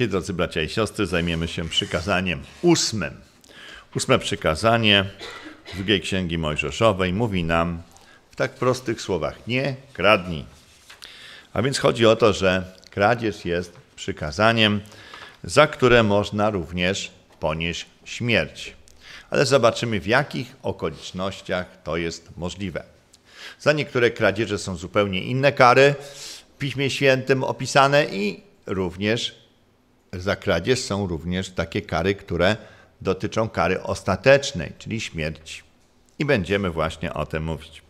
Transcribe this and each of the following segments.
Dzisiaj, drodzy bracia i siostry, zajmiemy się przykazaniem ósmym. Ósme przykazanie drugiej Księgi Mojżeszowej mówi nam w tak prostych słowach: nie kradnij. A więc chodzi o to, że kradzież jest przykazaniem, za które można również ponieść śmierć. Ale zobaczymy, w jakich okolicznościach to jest możliwe. Za niektóre kradzieże są zupełnie inne kary w Piśmie Świętym opisane i również za kradzież są również takie kary, które dotyczą kary ostatecznej, czyli śmierci. I będziemy właśnie o tym mówić.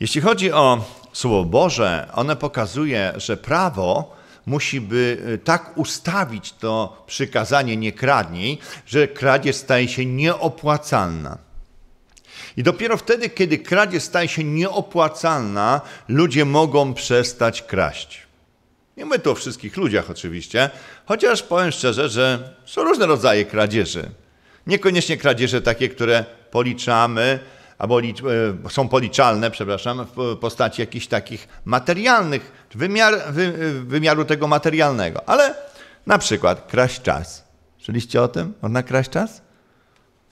Jeśli chodzi o Słowo Boże, one pokazuje, że prawo musi by y, tak ustawić to przykazanie nie kradnij, że kradzież staje się nieopłacalna. I dopiero wtedy, kiedy kradzież staje się nieopłacalna, ludzie mogą przestać kraść. Nie my tu o wszystkich ludziach oczywiście, chociaż powiem szczerze, że są różne rodzaje kradzieży. Niekoniecznie kradzieże takie, które policzamy, albo licz, e, są policzalne, przepraszam, w postaci jakichś takich materialnych, wymiar, wy, wymiaru tego materialnego. Ale na przykład kraść czas. Słyszeliście o tym? Można kraść czas?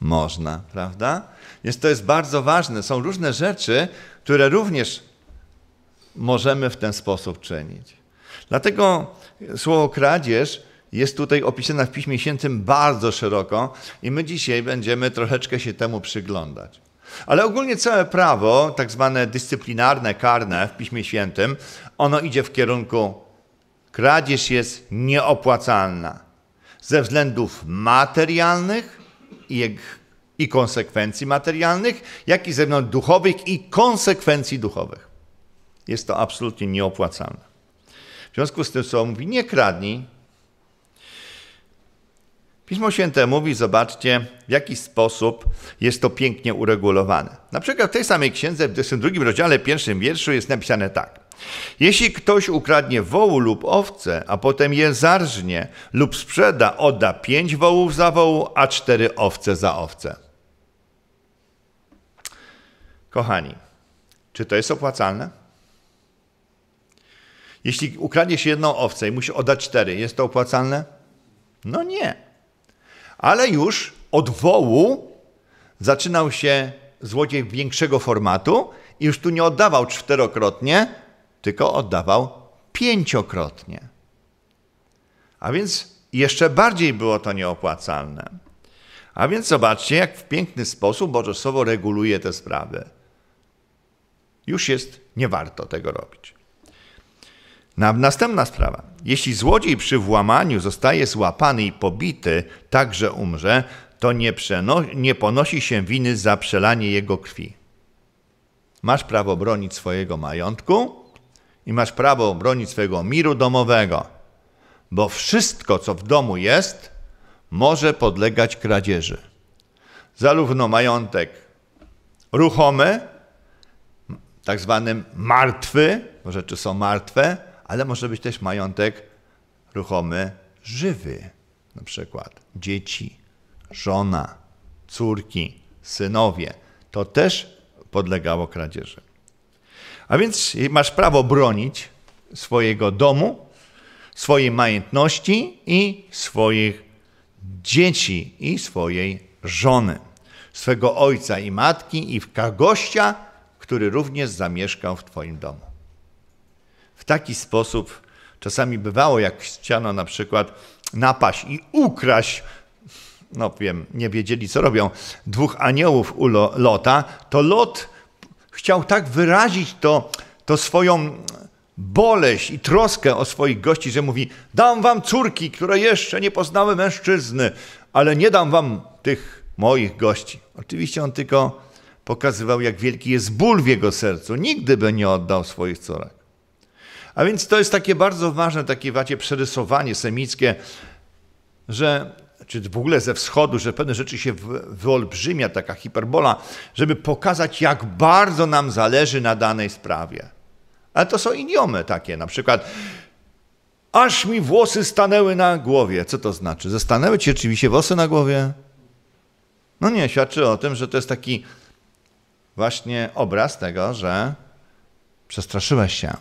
Można, prawda? Więc to jest bardzo ważne. Są różne rzeczy, które również możemy w ten sposób czynić. Dlatego słowo kradzież jest tutaj opisane w Piśmie Świętym bardzo szeroko i my dzisiaj będziemy troszeczkę się temu przyglądać. Ale ogólnie całe prawo, tak zwane dyscyplinarne, karne w Piśmie Świętym, ono idzie w kierunku kradzież jest nieopłacalna ze względów materialnych i, i konsekwencji materialnych, jak i ze względów duchowych i konsekwencji duchowych. Jest to absolutnie nieopłacalne. W związku z tym, co mówi, nie kradnij. Pismo Święte mówi, zobaczcie, w jaki sposób jest to pięknie uregulowane. Na przykład w tej samej księdze, w 22 rozdziale, pierwszym wierszu jest napisane tak. Jeśli ktoś ukradnie wołu lub owce, a potem je zarżnie lub sprzeda, odda pięć wołów za wołu, a cztery owce za owce. Kochani, czy to jest opłacalne? Jeśli ukradniesz jedną owcę i musisz oddać cztery, jest to opłacalne? No nie. Ale już od wołu zaczynał się złodziej większego formatu i już tu nie oddawał czterokrotnie, tylko oddawał pięciokrotnie. A więc jeszcze bardziej było to nieopłacalne. A więc zobaczcie, jak w piękny sposób Boże Słowo reguluje te sprawy. Już jest, nie warto tego robić. Następna sprawa. Jeśli złodziej przy włamaniu zostaje złapany i pobity, tak że umrze, to nie, nie ponosi się winy za przelanie jego krwi. Masz prawo bronić swojego majątku i masz prawo bronić swojego miru domowego, bo wszystko, co w domu jest, może podlegać kradzieży. Zarówno majątek ruchomy, tak zwany martwy, bo rzeczy są martwe, ale może być też majątek ruchomy, żywy, na przykład dzieci, żona, córki, synowie. To też podlegało kradzieży. A więc masz prawo bronić swojego domu, swojej majątności i swoich dzieci i swojej żony, swego ojca i matki i w kogościa, który również zamieszkał w Twoim domu w taki sposób, czasami bywało, jak chciano na przykład napaść i ukraść, no wiem, nie wiedzieli co robią, dwóch aniołów u Lota, to Lot chciał tak wyrazić to, to swoją boleść i troskę o swoich gości, że mówi: Dam wam córki, które jeszcze nie poznały mężczyzny, ale nie dam wam tych moich gości. Oczywiście on tylko pokazywał, jak wielki jest ból w jego sercu. Nigdy by nie oddał swoich córek. A więc to jest takie bardzo ważne, takie właśnie przerysowanie semickie, że czy w ogóle ze wschodu, że pewne rzeczy się wyolbrzymia, taka hiperbola, żeby pokazać, jak bardzo nam zależy na danej sprawie. Ale to są idiomy takie, na przykład aż mi włosy stanęły na głowie. Co to znaczy? Zastanęły ci rzeczywiście włosy na głowie? No nie, świadczy o tym, że to jest taki właśnie obraz tego, że przestraszyłeś się.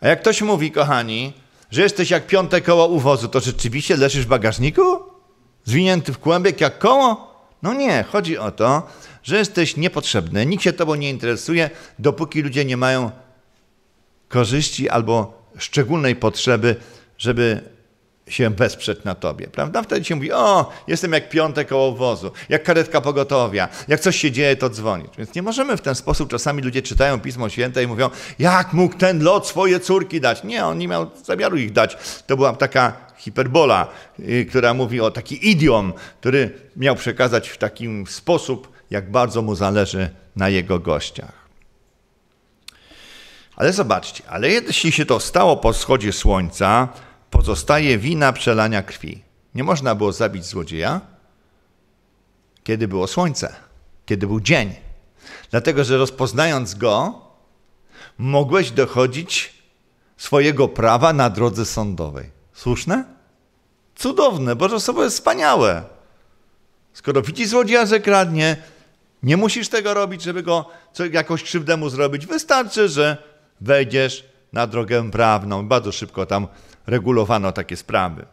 A jak ktoś mówi, kochani, że jesteś jak piąte koło uwozu, to rzeczywiście leżysz w bagażniku? Zwinięty w kłębek jak koło? No nie, chodzi o to, że jesteś niepotrzebny, nikt się tobą nie interesuje, dopóki ludzie nie mają korzyści albo szczególnej potrzeby, żeby się wesprzeć na tobie, prawda? Wtedy się mówi, o, jestem jak piątek koło wozu, jak karetka pogotowia, jak coś się dzieje, to dzwonić". Więc nie możemy w ten sposób, czasami ludzie czytają Pismo Święte i mówią, jak mógł ten lot swoje córki dać? Nie, on nie miał zamiaru ich dać. To była taka hiperbola, y, która mówi o taki idiom, który miał przekazać w taki sposób, jak bardzo mu zależy na jego gościach. Ale zobaczcie, ale jeśli się to stało po wschodzie słońca, pozostaje wina przelania krwi. Nie można było zabić złodzieja, kiedy było słońce, kiedy był dzień. Dlatego, że rozpoznając go, mogłeś dochodzić swojego prawa na drodze sądowej. Słuszne? Cudowne, Boże Słowo jest wspaniałe. Skoro widzisz złodzieja, że kradnie, nie musisz tego robić, żeby go jakoś krzywdę mu zrobić. Wystarczy, że wejdziesz na drogę prawną. Bardzo szybko tam regulowano takie sprawy.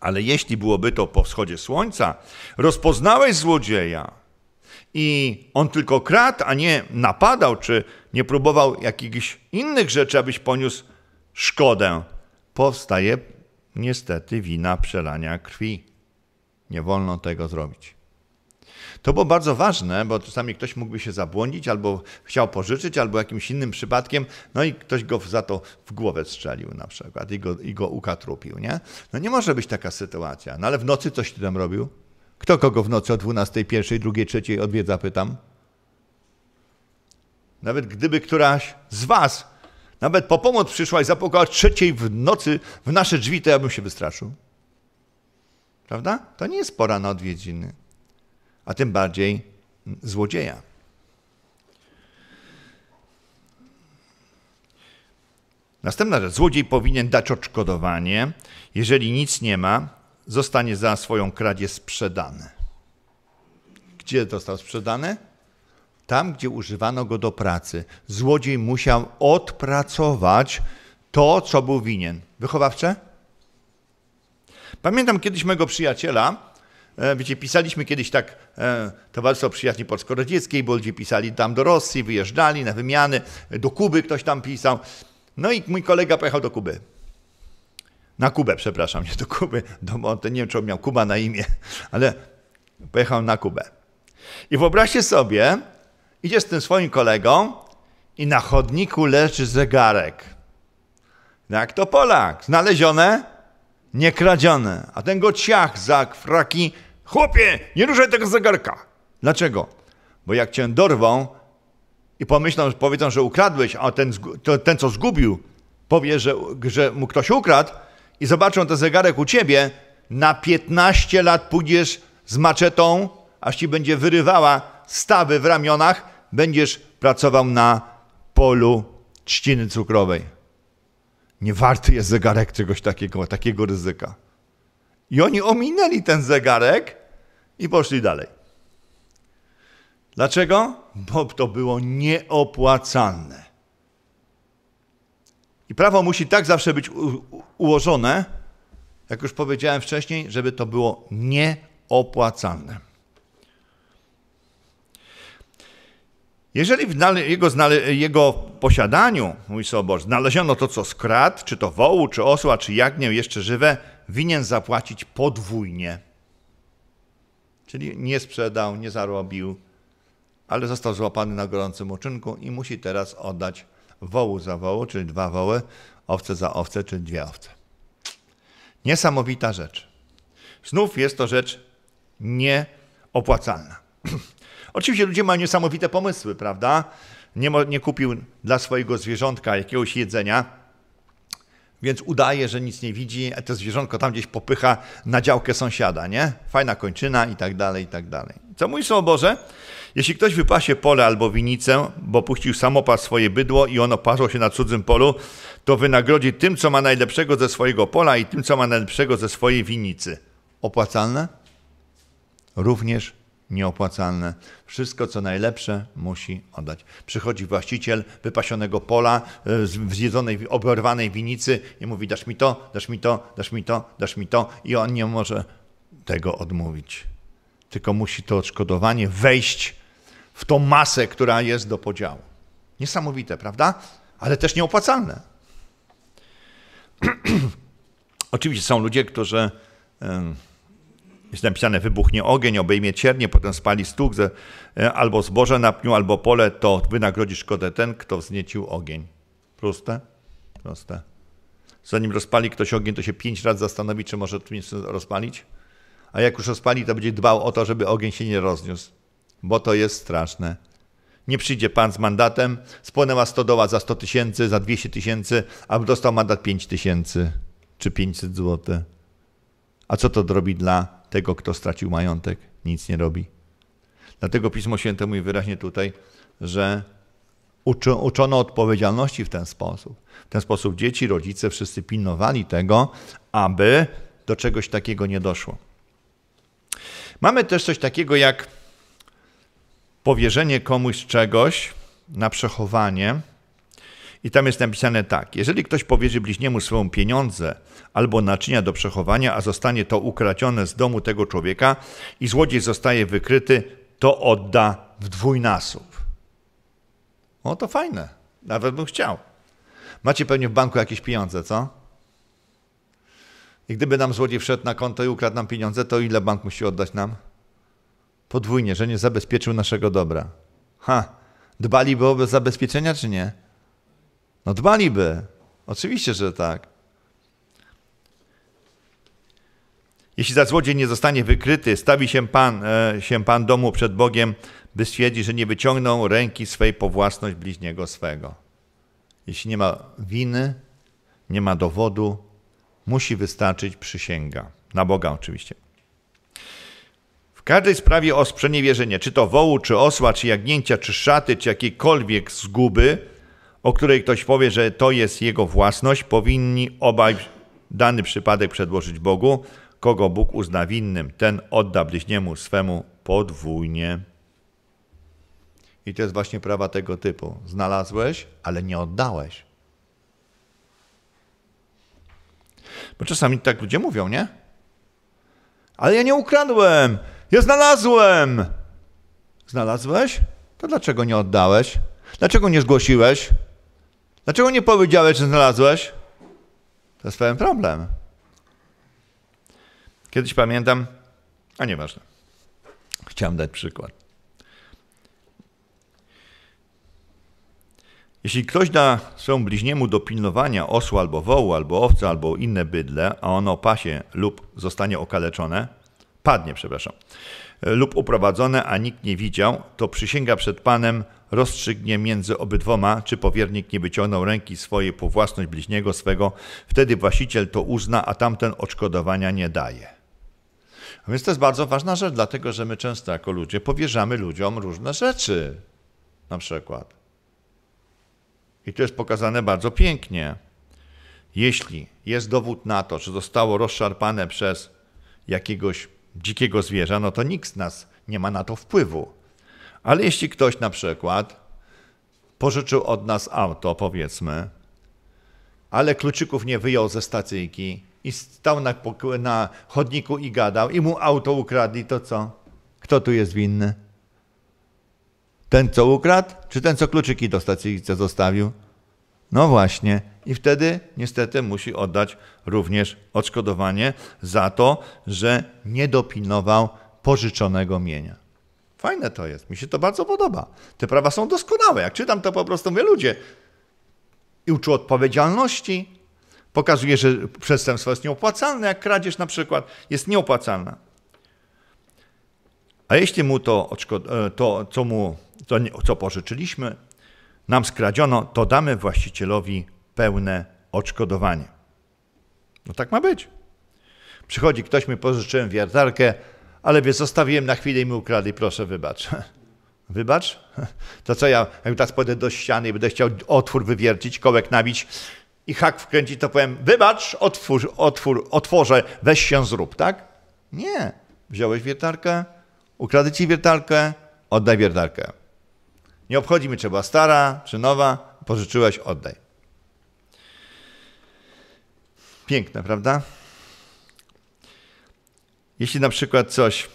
Ale jeśli byłoby to po wschodzie słońca, rozpoznałeś złodzieja i on tylko kradł, a nie napadał, czy nie próbował jakichś innych rzeczy, abyś poniósł szkodę, powstaje niestety wina przelania krwi. Nie wolno tego zrobić. To było bardzo ważne, bo czasami ktoś mógłby się zabłądzić, albo chciał pożyczyć, albo jakimś innym przypadkiem, no i ktoś go za to w głowę strzelił na przykład i go, i go ukatrupił, nie? No nie może być taka sytuacja. No ale w nocy coś ty tam robił? Kto kogo w nocy o 12, 1, 2, 3 odwiedza, pytam? Nawet gdyby któraś z was nawet po pomoc przyszła i zapukała trzeciej w nocy w nasze drzwi, to ja bym się wystraszył. Prawda? To nie jest pora na odwiedziny a tym bardziej mm, złodzieja. Następna rzecz. Złodziej powinien dać odszkodowanie. Jeżeli nic nie ma, zostanie za swoją kradzież sprzedany. Gdzie został sprzedany? Tam, gdzie używano go do pracy. Złodziej musiał odpracować to, co był winien. Wychowawcze? Pamiętam kiedyś mojego przyjaciela, E, wiecie, pisaliśmy kiedyś tak e, Towarzystwo Przyjaźni Polsko-Radzieckiej, bo ludzie pisali tam do Rosji, wyjeżdżali na wymiany, e, do Kuby ktoś tam pisał. No i mój kolega pojechał do Kuby. Na Kubę, przepraszam, nie do Kuby, do Monte, nie wiem, czy on miał Kuba na imię, ale pojechał na Kubę. I wyobraźcie sobie, idziesz z tym swoim kolegą i na chodniku leży zegarek. No jak to Polak? Znalezione, nie kradzione. A ten go ciach za fraki Chłopie, nie ruszaj tego zegarka. Dlaczego? Bo jak cię dorwą i pomyślą, powiedzą, że ukradłeś, a ten, ten co zgubił, powie, że, że mu ktoś ukradł i zobaczą ten zegarek u ciebie, na 15 lat pójdziesz z maczetą, aż ci będzie wyrywała stawy w ramionach, będziesz pracował na polu trzciny cukrowej. Nie warty jest zegarek czegoś takiego, takiego ryzyka. I oni ominęli ten zegarek i poszli dalej. Dlaczego? Bo to było nieopłacalne. I prawo musi tak zawsze być ułożone, jak już powiedziałem wcześniej, żeby to było nieopłacalne. Jeżeli w jego, jego posiadaniu, mój sobor, znaleziono to, co skradł, czy to wołu, czy osła, czy jagnię jeszcze żywe, winien zapłacić podwójnie. Czyli nie sprzedał, nie zarobił, ale został złapany na gorącym uczynku i musi teraz oddać wołu za wołu, czyli dwa woły, owce za owce, czyli dwie owce. Niesamowita rzecz. Znów jest to rzecz nieopłacalna. Oczywiście ludzie mają niesamowite pomysły, prawda? Nie, nie kupił dla swojego zwierzątka jakiegoś jedzenia, więc udaje, że nic nie widzi, a to zwierzątko tam gdzieś popycha na działkę sąsiada, nie? Fajna kończyna i tak dalej, i tak dalej. Co mój o Boże? Jeśli ktoś wypasie pole albo winicę, bo puścił samopas swoje bydło i ono parło się na cudzym polu, to wynagrodzi tym, co ma najlepszego ze swojego pola i tym, co ma najlepszego ze swojej winicy. Opłacalne? Również nieopłacalne. Wszystko, co najlepsze, musi oddać. Przychodzi właściciel wypasionego pola, e, w zjedzonej, oberwanej winicy i mówi, dasz mi to, dasz mi to, dasz mi to, dasz mi to i on nie może tego odmówić. Tylko musi to odszkodowanie wejść w tą masę, która jest do podziału. Niesamowite, prawda? Ale też nieopłacalne. Oczywiście są ludzie, którzy... Yy, jest napisane wybuchnie ogień, obejmie ciernie, potem spali stóg ze, e, albo zboże na pniu, albo pole, to wynagrodzi szkodę ten, kto wzniecił ogień. Proste? Proste. Zanim rozpali ktoś ogień, to się pięć razy zastanowi, czy może to rozpalić. A jak już rozpali, to będzie dbał o to, żeby ogień się nie rozniósł, bo to jest straszne. Nie przyjdzie pan z mandatem, spłonęła doła za 100 tysięcy, za 200 tysięcy, a dostał mandat 5 tysięcy czy 500 zł. A co to drobi dla tego, kto stracił majątek, nic nie robi. Dlatego Pismo Święte mówi wyraźnie tutaj, że uczono odpowiedzialności w ten sposób. W ten sposób dzieci, rodzice, wszyscy pilnowali tego, aby do czegoś takiego nie doszło. Mamy też coś takiego jak powierzenie komuś czegoś na przechowanie, i tam jest napisane tak: Jeżeli ktoś powierzy bliźniemu swoją pieniądze albo naczynia do przechowania, a zostanie to ukradzione z domu tego człowieka i złodziej zostaje wykryty, to odda w dwójnasób. O to fajne. Nawet bym chciał. Macie pewnie w banku jakieś pieniądze, co? I gdyby nam złodziej wszedł na konto i ukradł nam pieniądze, to ile bank musi oddać nam? Podwójnie, że nie zabezpieczył naszego dobra. Ha, dbaliby o zabezpieczenia, czy nie? No dbaliby. Oczywiście, że tak. Jeśli za złodziej nie zostanie wykryty, stawi się pan, e, się pan domu przed Bogiem, by stwierdzić, że nie wyciągnął ręki swej po własność bliźniego swego. Jeśli nie ma winy, nie ma dowodu, musi wystarczyć przysięga. Na Boga oczywiście. W każdej sprawie o sprzeniewierzenie, czy to wołu, czy osła, czy jagnięcia, czy szaty, czy jakiejkolwiek zguby – o której ktoś powie, że to jest jego własność, powinni obaj dany przypadek przedłożyć Bogu, kogo Bóg uzna winnym, ten odda bliźniemu swemu podwójnie. I to jest właśnie prawa tego typu. Znalazłeś, ale nie oddałeś. Bo czasami tak ludzie mówią, nie? Ale ja nie ukradłem, ja znalazłem. Znalazłeś? To dlaczego nie oddałeś? Dlaczego nie zgłosiłeś? Dlaczego nie powiedziałeś, że znalazłeś? To jest pewien problem. Kiedyś pamiętam, a nieważne. Chciałem dać przykład. Jeśli ktoś da swemu bliźniemu do pilnowania osła albo wołu, albo owca, albo inne bydle, a ono pasie lub zostanie okaleczone, padnie, przepraszam, lub uprowadzone, a nikt nie widział, to przysięga przed Panem rozstrzygnie między obydwoma, czy powiernik nie wyciągnął ręki swojej po własność bliźniego swego, wtedy właściciel to uzna, a tamten odszkodowania nie daje. A więc to jest bardzo ważna rzecz, dlatego że my często jako ludzie powierzamy ludziom różne rzeczy, na przykład. I to jest pokazane bardzo pięknie. Jeśli jest dowód na to, że zostało rozszarpane przez jakiegoś dzikiego zwierza, no to nikt z nas nie ma na to wpływu. Ale jeśli ktoś na przykład pożyczył od nas auto, powiedzmy, ale kluczyków nie wyjął ze stacyjki i stał na, na chodniku i gadał, i mu auto ukradli, to co? Kto tu jest winny? Ten, co ukradł, czy ten, co kluczyki do stacyjce zostawił? No właśnie. I wtedy niestety musi oddać również odszkodowanie za to, że nie dopilnował pożyczonego mienia. Fajne to jest, mi się to bardzo podoba. Te prawa są doskonałe. Jak czytam to po prostu mówię ludzie. I uczy odpowiedzialności, pokazuje, że przestępstwo jest nieopłacalne, jak kradzież na przykład jest nieopłacalna. A jeśli mu to, e, to co mu, to, co pożyczyliśmy, nam skradziono, to damy właścicielowi pełne odszkodowanie. No tak ma być. Przychodzi ktoś, mi pożyczyłem wiertarkę, ale wie, zostawiłem na chwilę i mi ukradli, proszę wybacz. Wybacz? To co ja, jak teraz pójdę do ściany i będę chciał otwór wywiercić, kołek nabić i hak wkręcić, to powiem, wybacz, otwór, otwór, otworzę, weź się zrób, tak? Nie. Wziąłeś wiertarkę, ukradli ci wiertarkę, oddaj wiertarkę. Nie obchodzi mi, czy była stara, czy nowa. Pożyczyłeś, oddaj. Piękne, prawda? Jeśli na przykład coś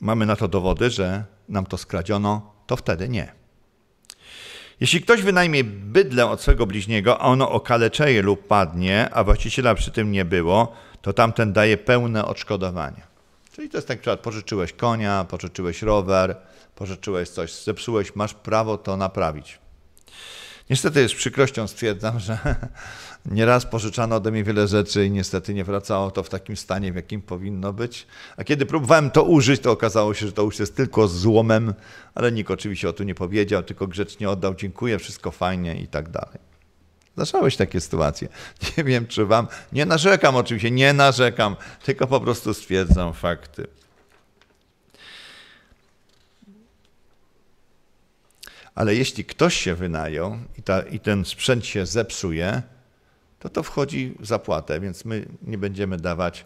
mamy na to dowody, że nam to skradziono, to wtedy nie. Jeśli ktoś wynajmie bydlę od swego bliźniego, a ono okaleczeje lub padnie, a właściciela przy tym nie było, to tamten daje pełne odszkodowanie. Czyli to jest tak przykład, pożyczyłeś konia, pożyczyłeś rower, pożyczyłeś coś, zepsułeś, masz prawo to naprawić. Niestety z przykrością stwierdzam, że nieraz pożyczano ode mnie wiele rzeczy i niestety nie wracało to w takim stanie, w jakim powinno być. A kiedy próbowałem to użyć, to okazało się, że to już jest tylko złomem, ale nikt oczywiście o to nie powiedział, tylko grzecznie oddał dziękuję, wszystko fajnie i tak dalej. Zdarzałeś takie sytuacje. Nie wiem, czy wam. Nie narzekam oczywiście, nie narzekam, tylko po prostu stwierdzam fakty. Ale jeśli ktoś się wynajął i, ta, i ten sprzęt się zepsuje, to to wchodzi w zapłatę, więc my nie będziemy dawać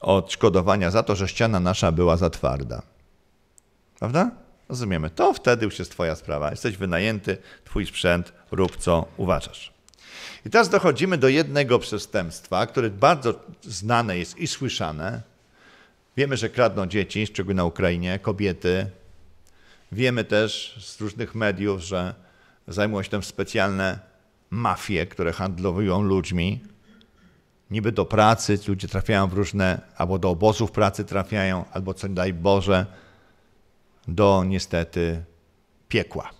odszkodowania za to, że ściana nasza była za twarda. Prawda? Rozumiemy. To wtedy już jest Twoja sprawa. Jesteś wynajęty, Twój sprzęt, rób co uważasz. I teraz dochodzimy do jednego przestępstwa, które bardzo znane jest i słyszane. Wiemy, że kradną dzieci, szczególnie na Ukrainie, kobiety, Wiemy też z różnych mediów, że zajmują się tam specjalne mafie, które handlują ludźmi. Niby do pracy ludzie trafiają w różne, albo do obozów pracy trafiają, albo co daj Boże, do niestety piekła.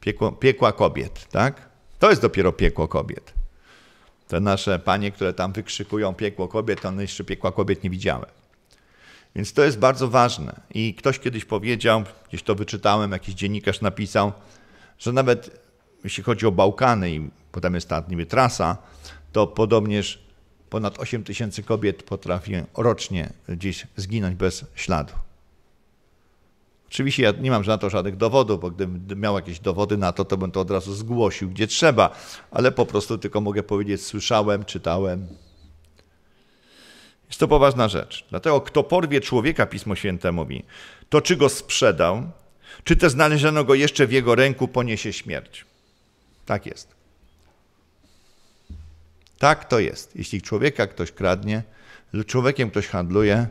Piekło, piekła kobiet, tak? To jest dopiero piekło kobiet. Te nasze panie, które tam wykrzykują piekło kobiet, one jeszcze piekła kobiet nie widziały. Więc to jest bardzo ważne. I ktoś kiedyś powiedział, gdzieś to wyczytałem, jakiś dziennikarz napisał, że nawet jeśli chodzi o Bałkany i potem jest ta niby trasa, to podobnież ponad 8 tysięcy kobiet potrafi rocznie gdzieś zginąć bez śladu. Oczywiście ja nie mam na to żadnych dowodów, bo gdybym miał jakieś dowody na to, to bym to od razu zgłosił, gdzie trzeba, ale po prostu tylko mogę powiedzieć, słyszałem, czytałem, jest to poważna rzecz. Dlatego kto porwie człowieka, Pismo Święte mówi, to czy go sprzedał, czy też znaleziono go jeszcze w jego ręku, poniesie śmierć. Tak jest. Tak to jest. Jeśli człowieka ktoś kradnie, człowiekiem ktoś handluje,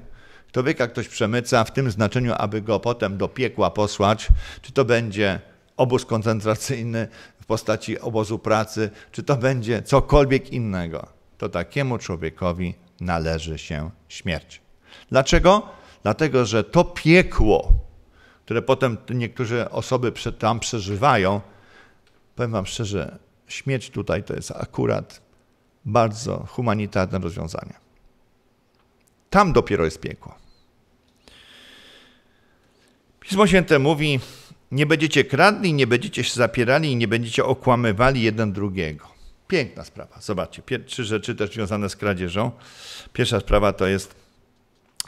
człowieka ktoś przemyca w tym znaczeniu, aby go potem do piekła posłać, czy to będzie obóz koncentracyjny w postaci obozu pracy, czy to będzie cokolwiek innego, to takiemu człowiekowi należy się śmierć. Dlaczego? Dlatego, że to piekło, które potem niektóre osoby tam przeżywają, powiem Wam szczerze, śmierć tutaj to jest akurat bardzo humanitarne rozwiązanie. Tam dopiero jest piekło. Pismo Święte mówi: Nie będziecie kradli, nie będziecie się zapierali, nie będziecie okłamywali jeden drugiego. Piękna sprawa. Zobaczcie, trzy rzeczy też związane z kradzieżą. Pierwsza sprawa to jest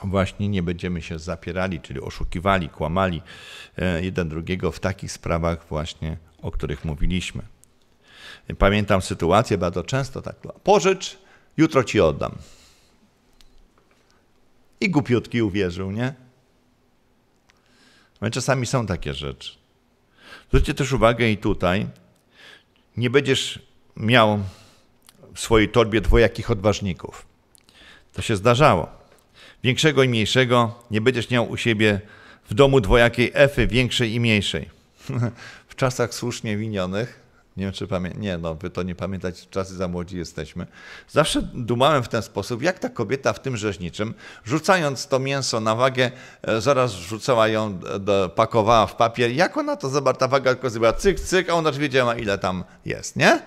właśnie nie będziemy się zapierali, czyli oszukiwali, kłamali e, jeden drugiego w takich sprawach właśnie, o których mówiliśmy. Pamiętam sytuację bardzo często tak, pożycz, jutro ci oddam. I głupiutki uwierzył, nie? No czasami są takie rzeczy. Zwróćcie też uwagę i tutaj, nie będziesz miał w swojej torbie dwojakich odważników. To się zdarzało. Większego i mniejszego nie będziesz miał u siebie w domu dwojakiej efy, większej i mniejszej. w czasach słusznie winionych, nie wiem czy pamiętacie, nie no, wy to nie pamiętacie, czasy za młodzi jesteśmy, zawsze dumałem w ten sposób, jak ta kobieta w tym rzeźniczym, rzucając to mięso na wagę, e, zaraz rzucała ją, do, pakowała w papier, jak ona to zobaczyła, ta waga tylko zrobiła cyk, cyk, a ona już wiedziała ile tam jest, nie?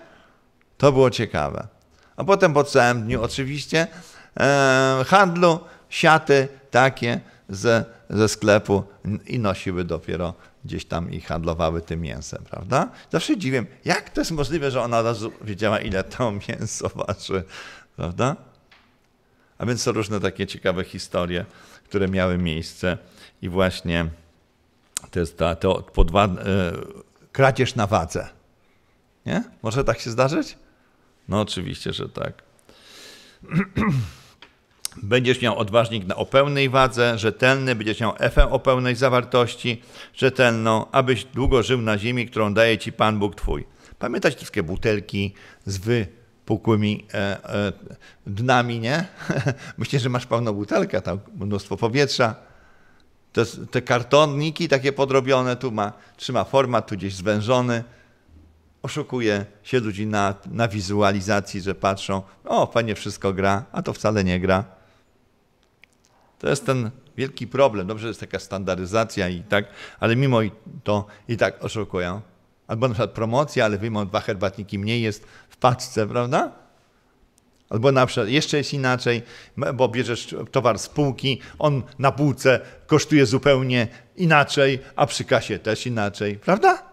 To było ciekawe. A potem po całym dniu oczywiście e, handlu, siaty takie ze, ze sklepu i nosiły dopiero gdzieś tam i handlowały tym mięsem, prawda? Zawsze dziwię, jak to jest możliwe, że ona od razu wiedziała, ile to mięso waży, prawda? A więc są różne takie ciekawe historie, które miały miejsce i właśnie to jest ta, to podwa, e, kradzież na wadze. Nie? Może tak się zdarzyć? No oczywiście, że tak. Będziesz miał odważnik na o pełnej wadze, rzetelny, będziesz miał efę o pełnej zawartości, rzetelną, abyś długo żył na ziemi, którą daje ci Pan Bóg Twój. Pamiętać te wszystkie butelki z wypukłymi e, e, dnami, nie? Myślę, że masz pełną butelkę, tam mnóstwo powietrza. Te, te kartoniki takie podrobione, tu ma, trzyma format, tu gdzieś zwężony oszukuje się ludzi na, na wizualizacji, że patrzą, o, fajnie wszystko gra, a to wcale nie gra. To jest ten wielki problem. Dobrze, że jest taka standaryzacja i tak, ale mimo to i tak oszukują. Albo na przykład promocja, ale wyjmą dwa herbatniki mniej jest w paczce, prawda? Albo na przykład jeszcze jest inaczej, bo bierzesz towar z półki, on na półce kosztuje zupełnie inaczej, a przy kasie też inaczej, prawda?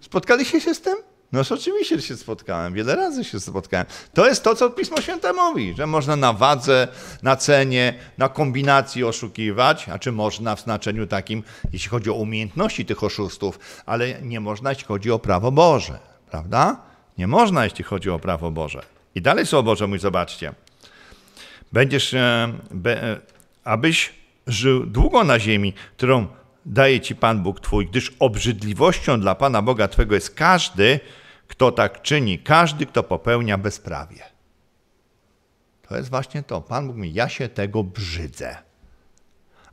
Spotkaliście się z tym? No oczywiście się spotkałem, wiele razy się spotkałem. To jest to, co Pismo Święte mówi, że można na wadze, na cenie, na kombinacji oszukiwać, a czy można w znaczeniu takim, jeśli chodzi o umiejętności tych oszustów, ale nie można, jeśli chodzi o prawo Boże, prawda? Nie można, jeśli chodzi o prawo Boże. I dalej Słowo Boże mój, zobaczcie. Będziesz, e, be, e, abyś żył długo na ziemi, którą daje ci Pan Bóg Twój, gdyż obrzydliwością dla Pana Boga Twego jest każdy, kto tak czyni, każdy, kto popełnia bezprawie. To jest właśnie to. Pan Bóg mówi, ja się tego brzydzę.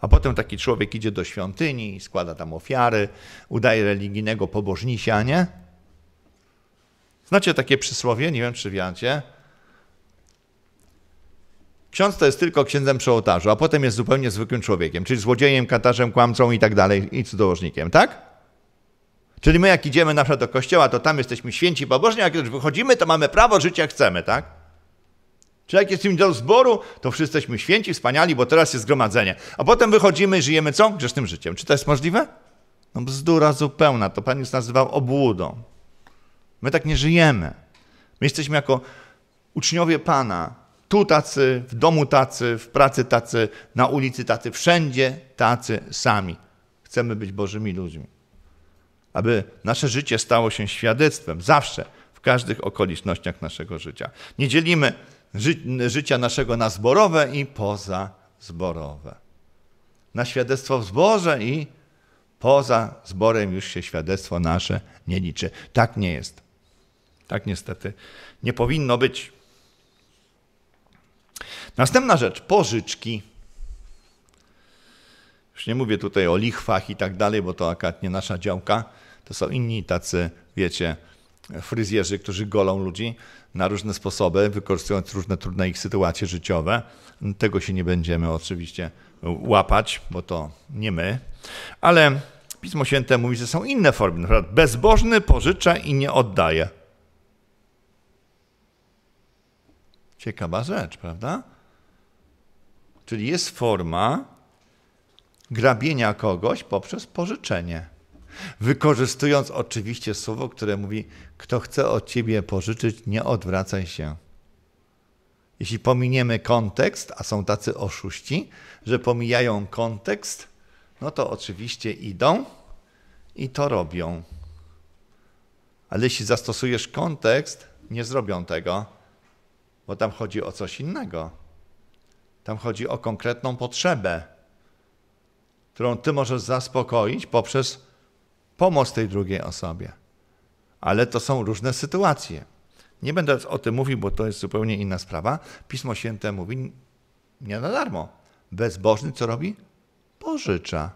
A potem taki człowiek idzie do świątyni, składa tam ofiary, udaje religijnego pobożnisia, nie? Znacie takie przysłowie, nie wiem czy wiecie, Ksiądz to jest tylko księdzem przy ołtarzu, a potem jest zupełnie zwykłym człowiekiem, czyli złodziejem, katarzem, kłamcą i tak dalej, i cudzołożnikiem, tak? Czyli my jak idziemy na przykład do kościoła, to tam jesteśmy święci, pobożni, jak już wychodzimy, to mamy prawo życia, jak chcemy, tak? Czyli jak jesteśmy do zboru, to wszyscy jesteśmy święci, wspaniali, bo teraz jest zgromadzenie. A potem wychodzimy i żyjemy co? Grzesznym życiem. Czy to jest możliwe? No bzdura zupełna. To Pan już nazywał obłudą. My tak nie żyjemy. My jesteśmy jako uczniowie Pana, tu tacy, w domu tacy, w pracy tacy, na ulicy tacy, wszędzie tacy sami. Chcemy być Bożymi ludźmi. Aby nasze życie stało się świadectwem zawsze, w każdych okolicznościach naszego życia. Nie dzielimy ży życia naszego na zborowe i pozazborowe. Na świadectwo w zborze i poza zborem już się świadectwo nasze nie liczy. Tak nie jest. Tak niestety nie powinno być. Następna rzecz, pożyczki. Już nie mówię tutaj o lichwach i tak dalej, bo to akurat nie nasza działka. To są inni tacy, wiecie, fryzjerzy, którzy golą ludzi na różne sposoby, wykorzystując różne trudne ich sytuacje życiowe. Tego się nie będziemy oczywiście łapać, bo to nie my. Ale Pismo Święte mówi, że są inne formy. Na przykład bezbożny pożycza i nie oddaje. Ciekawa rzecz, prawda? Czyli jest forma grabienia kogoś poprzez pożyczenie. Wykorzystując oczywiście słowo, które mówi: Kto chce od ciebie pożyczyć, nie odwracaj się. Jeśli pominiemy kontekst, a są tacy oszuści, że pomijają kontekst, no to oczywiście idą i to robią. Ale jeśli zastosujesz kontekst, nie zrobią tego, bo tam chodzi o coś innego. Tam chodzi o konkretną potrzebę, którą ty możesz zaspokoić poprzez pomoc tej drugiej osobie. Ale to są różne sytuacje. Nie będę o tym mówił, bo to jest zupełnie inna sprawa. Pismo Święte mówi nie na darmo. Bezbożny co robi? Pożycza.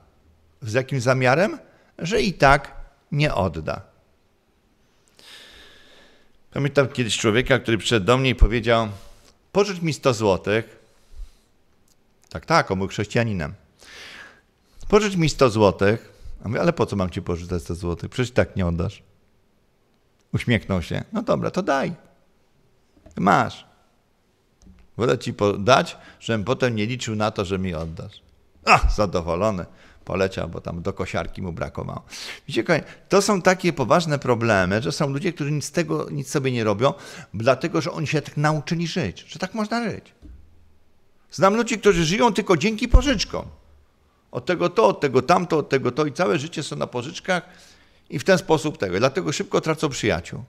Z jakim zamiarem? Że i tak nie odda. Pamiętam kiedyś człowieka, który przyszedł do mnie i powiedział: Pożycz mi 100 złotych, tak, tak, on był chrześcijaninem. Pożycz mi 100 złotych. A mówię, ale po co mam ci pożyczać 100 złotych? Przecież tak nie oddasz. Uśmiechnął się. No dobra, to daj. Masz. Wolę ci dać, żebym potem nie liczył na to, że mi oddasz. A, zadowolony. Poleciał, bo tam do kosiarki mu brakowało. Widzicie, to są takie poważne problemy, że są ludzie, którzy nic z tego, nic sobie nie robią, dlatego, że oni się tak nauczyli żyć, że tak można żyć. Znam ludzi, którzy żyją tylko dzięki pożyczkom. Od tego to, od tego tamto, od tego to i całe życie są na pożyczkach i w ten sposób tego. Dlatego szybko tracą przyjaciół.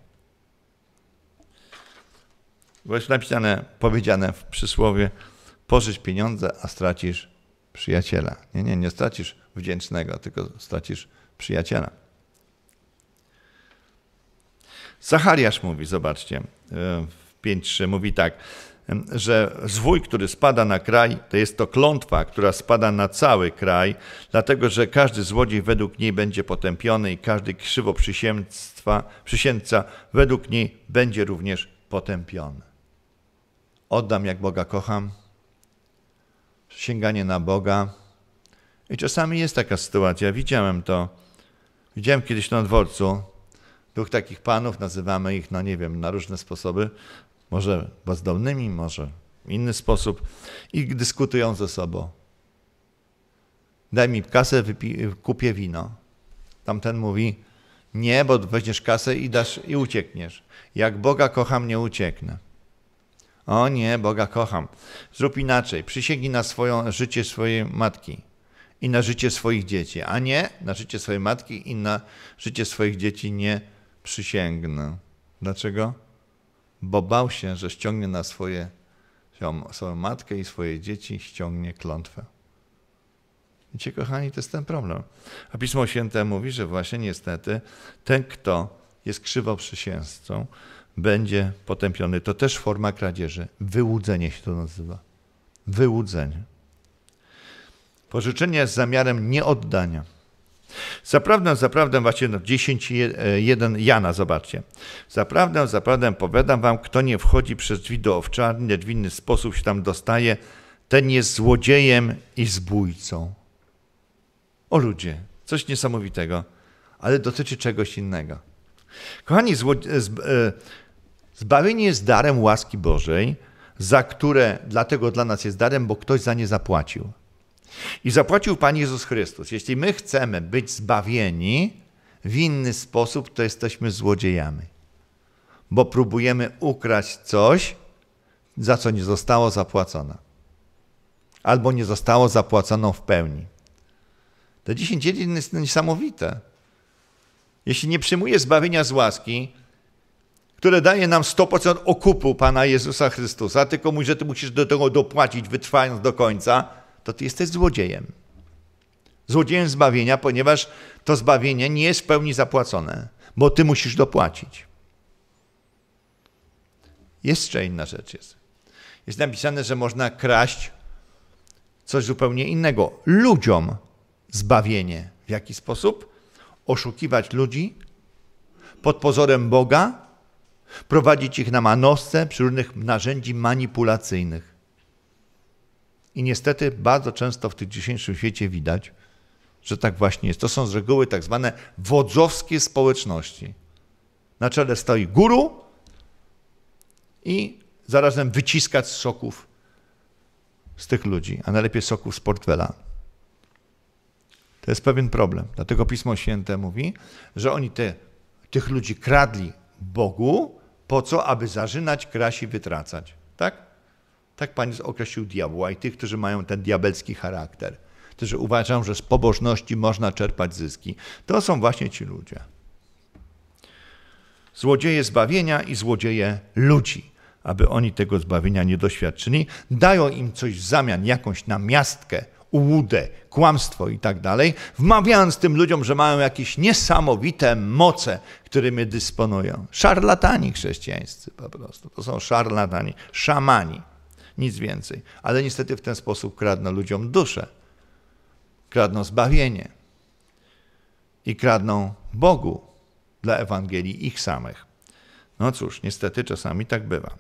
Bo jest napisane, powiedziane w przysłowie, pożycz pieniądze, a stracisz przyjaciela. Nie, nie, nie stracisz wdzięcznego, tylko stracisz przyjaciela. Zachariasz mówi, zobaczcie, e, w 5.3 mówi tak że zwój, który spada na kraj, to jest to klątwa, która spada na cały kraj, dlatego że każdy złodziej według niej będzie potępiony i każdy krzywo przysięca według niej będzie również potępiony. Oddam, jak Boga kocham, sięganie na Boga. I czasami jest taka sytuacja, widziałem to. Widziałem kiedyś na dworcu, dwóch takich panów, nazywamy ich, no nie wiem, na różne sposoby, może bezdomnymi, może w inny sposób i dyskutują ze sobą. Daj mi kasę, kupię wino. Tamten mówi, nie, bo weźmiesz kasę i dasz i uciekniesz. Jak Boga kocham, nie ucieknę. O nie, Boga kocham. Zrób inaczej. Przysięgnij na swoją, życie swojej matki i na życie swoich dzieci, a nie na życie swojej matki i na życie swoich dzieci nie przysięgnę. Dlaczego? bo bał się, że ściągnie na swoje, swoją matkę i swoje dzieci, ściągnie klątwę. Wiecie, kochani, to jest ten problem. A Pismo Święte mówi, że właśnie niestety ten, kto jest krzywoprzysięzcą, będzie potępiony. To też forma kradzieży. Wyłudzenie się to nazywa. Wyłudzenie. Pożyczenie z zamiarem nieoddania. Zaprawdę, zaprawdę, właśnie no e, jeden Jana, zobaczcie. Zaprawdę, zaprawdę powiadam wam, kto nie wchodzi przez drzwi do owczarni, lecz w inny sposób się tam dostaje, ten jest złodziejem i zbójcą. O ludzie, coś niesamowitego, ale dotyczy czegoś innego. Kochani, e, e, zbawienie jest darem łaski Bożej, za które, dlatego dla nas jest darem, bo ktoś za nie zapłacił. I zapłacił Pan Jezus Chrystus. Jeśli my chcemy być zbawieni w inny sposób, to jesteśmy złodziejami, bo próbujemy ukraść coś, za co nie zostało zapłacone, albo nie zostało zapłaconą w pełni. Te dziesięć dziedzin jest niesamowite. Jeśli nie przyjmuję zbawienia z łaski, które daje nam 100% okupu Pana Jezusa Chrystusa, tylko mówi, że ty musisz do tego dopłacić, wytrwając do końca, to ty jesteś złodziejem. Złodziejem zbawienia, ponieważ to zbawienie nie jest w pełni zapłacone, bo ty musisz dopłacić. Jeszcze inna rzecz jest. Jest napisane, że można kraść coś zupełnie innego. Ludziom zbawienie. W jaki sposób? Oszukiwać ludzi pod pozorem Boga, prowadzić ich na manowce przy różnych narzędzi manipulacyjnych. I niestety bardzo często w tym dzisiejszym świecie widać, że tak właśnie jest. To są z reguły tak zwane wodzowskie społeczności. Na czele stoi guru i zarazem wyciskać soków z tych ludzi, a najlepiej soków z portfela. To jest pewien problem. Dlatego Pismo Święte mówi, że oni te, tych ludzi kradli Bogu po co? Aby zarzynać, krasi, i wytracać. Tak? Tak Pan określił diabła i tych, którzy mają ten diabelski charakter, którzy uważają, że z pobożności można czerpać zyski. To są właśnie ci ludzie. Złodzieje zbawienia i złodzieje ludzi, aby oni tego zbawienia nie doświadczyli. Dają im coś w zamian, jakąś namiastkę, ułudę, kłamstwo i tak dalej, wmawiając tym ludziom, że mają jakieś niesamowite moce, którymi dysponują. Szarlatani chrześcijańscy po prostu. To są szarlatani, szamani nic więcej. Ale niestety w ten sposób kradną ludziom duszę, kradną zbawienie i kradną Bogu dla Ewangelii ich samych. No cóż, niestety czasami tak bywa.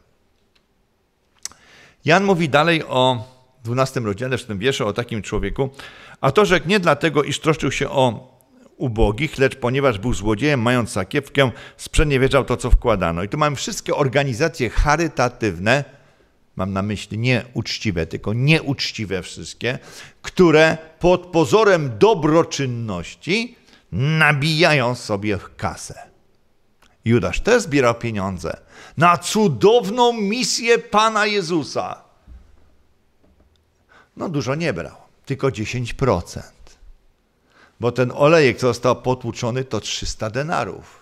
Jan mówi dalej o 12 rodzinie, w tym wierszu, o takim człowieku. A to rzekł nie dlatego, iż troszczył się o ubogich, lecz ponieważ był złodziejem, mając sakiewkę, sprzeniewierzał to, co wkładano. I tu mamy wszystkie organizacje charytatywne, mam na myśli nie uczciwe, tylko nieuczciwe wszystkie, które pod pozorem dobroczynności nabijają sobie kasę. Judasz też zbierał pieniądze na cudowną misję Pana Jezusa. No dużo nie brał, tylko 10%. Bo ten olejek, który został potłuczony, to 300 denarów.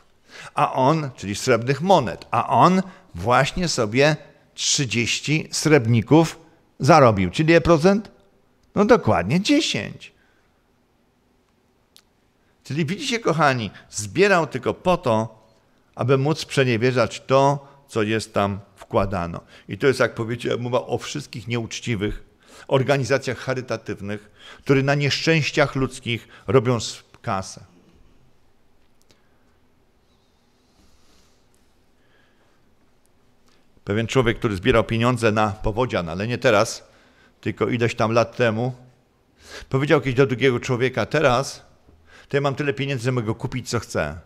A on, czyli srebrnych monet, a on właśnie sobie 30 srebrników zarobił. Czyli ile procent? No dokładnie 10. Czyli widzicie, kochani, zbierał tylko po to, aby móc przeniewierzać to, co jest tam wkładano. I to jest, jak powiedziałem, mowa o wszystkich nieuczciwych organizacjach charytatywnych, które na nieszczęściach ludzkich robią kasę. pewien człowiek, który zbierał pieniądze na powodzian, ale nie teraz, tylko ileś tam lat temu, powiedział kiedyś do drugiego człowieka, teraz to ja mam tyle pieniędzy, że mogę kupić co chcę.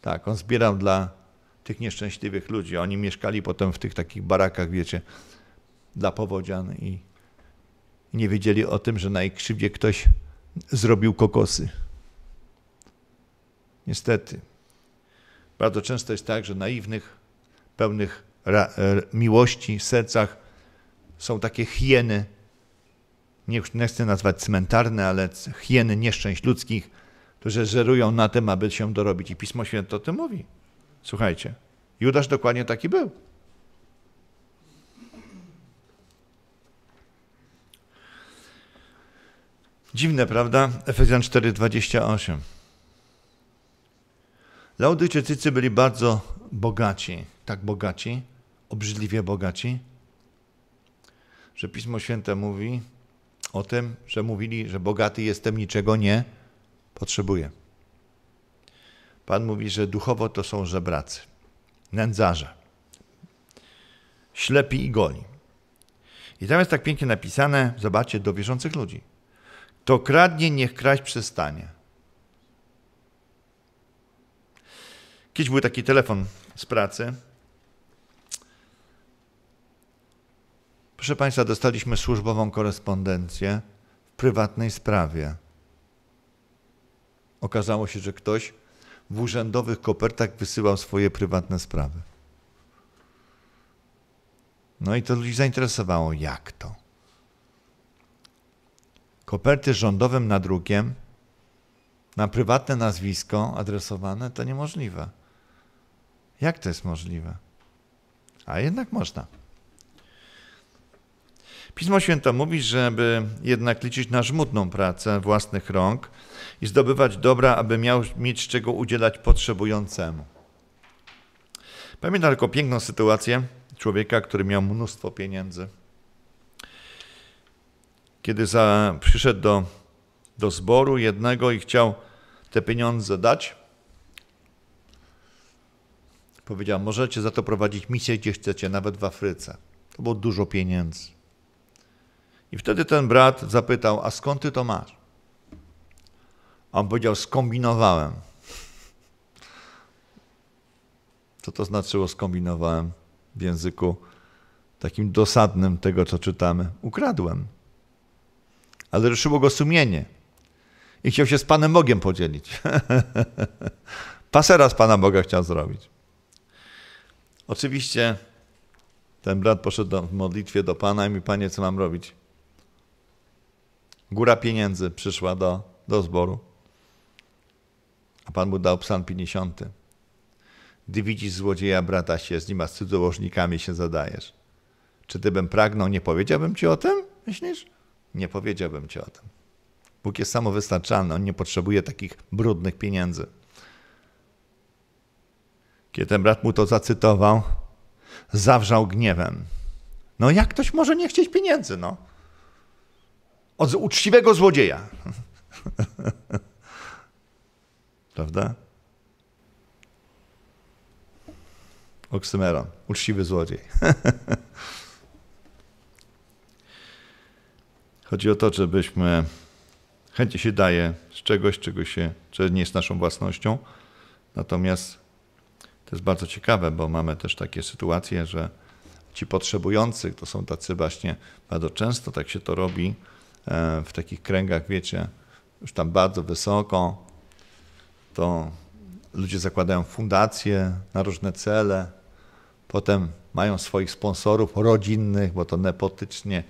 Tak, on zbierał dla tych nieszczęśliwych ludzi. Oni mieszkali potem w tych takich barakach, wiecie, dla powodzian i nie wiedzieli o tym, że na ich krzywdzie ktoś zrobił kokosy. Niestety. Bardzo często jest tak, że naiwnych, pełnych ra, e, miłości, sercach są takie hieny, nie, nie chcę nazwać cmentarne, ale hieny nieszczęść ludzkich, którzy żerują na tym, aby się dorobić. I Pismo Święte o tym mówi. Słuchajcie, Judasz dokładnie taki był. Dziwne, prawda? Efezjan 4:28. Laodyczycy byli bardzo bogaci, tak bogaci, obrzydliwie bogaci, że Pismo Święte mówi o tym, że mówili, że bogaty jestem, niczego nie potrzebuję. Pan mówi, że duchowo to są żebracy, nędzarze, ślepi i goli. I tam jest tak pięknie napisane, zobaczcie, do wierzących ludzi. To kradnie, niech kraść przestanie. Kiedyś był taki telefon z pracy. Proszę Państwa, dostaliśmy służbową korespondencję w prywatnej sprawie. Okazało się, że ktoś w urzędowych kopertach wysyłał swoje prywatne sprawy. No i to ludzi zainteresowało, jak to. Koperty z rządowym nadrukiem na prywatne nazwisko adresowane to niemożliwe. Jak to jest możliwe? A jednak można. Pismo Święte mówi, żeby jednak liczyć na żmudną pracę własnych rąk i zdobywać dobra, aby miał mieć czego udzielać potrzebującemu. Pamiętam tylko piękną sytuację człowieka, który miał mnóstwo pieniędzy. Kiedy za, przyszedł do, do zboru jednego i chciał te pieniądze dać, Powiedział, możecie za to prowadzić misję, gdzie chcecie, nawet w Afryce. To było dużo pieniędzy. I wtedy ten brat zapytał, a skąd ty to masz? A on powiedział, skombinowałem. Co to znaczyło skombinowałem w języku takim dosadnym tego, co czytamy? Ukradłem. Ale ruszyło go sumienie i chciał się z Panem Bogiem podzielić. Pasera z Pana Boga chciał zrobić. Oczywiście ten brat poszedł do, w modlitwie do Pana i mi Panie, co mam robić? Góra pieniędzy przyszła do, do zboru, a Pan mu dał psalm 50. Gdy widzisz złodzieja brata się z nim, a z cudzołożnikami się zadajesz. Czy ty pragnął, nie powiedziałbym ci o tym? Myślisz? Nie powiedziałbym ci o tym. Bóg jest samowystarczalny, on nie potrzebuje takich brudnych pieniędzy. Kiedy ten brat mu to zacytował, zawrzał gniewem. No jak ktoś może nie chcieć pieniędzy, no? Od uczciwego złodzieja. Prawda? Oksymeron. Uczciwy złodziej. Chodzi o to, żebyśmy chęci się daje z czegoś, czego się, czy nie jest naszą własnością, natomiast to jest bardzo ciekawe, bo mamy też takie sytuacje, że ci potrzebujący to są tacy właśnie, bardzo często tak się to robi e, w takich kręgach, wiecie, już tam bardzo wysoko, to ludzie zakładają fundacje na różne cele, potem mają swoich sponsorów rodzinnych, bo to nepotycznie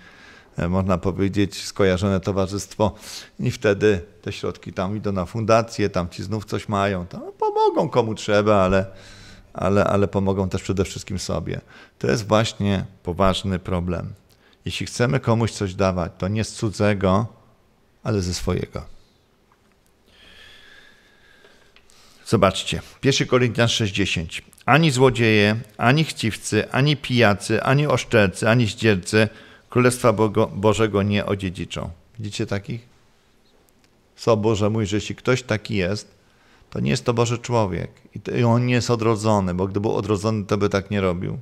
e, można powiedzieć, skojarzone towarzystwo i wtedy te środki tam idą na fundację, tam ci znów coś mają, tam pomogą komu trzeba, ale ale, ale pomogą też przede wszystkim sobie. To jest właśnie poważny problem. Jeśli chcemy komuś coś dawać, to nie z cudzego, ale ze swojego. Zobaczcie, 1 Koryntian 6:10. Ani złodzieje, ani chciwcy, ani pijacy, ani oszczercy, ani zdziercy Królestwa Bogo, Bożego nie odziedziczą. Widzicie takich? Co Boże mój, że jeśli ktoś taki jest, to nie jest to Boży człowiek. I on nie jest odrodzony, bo gdyby był odrodzony, to by tak nie robił.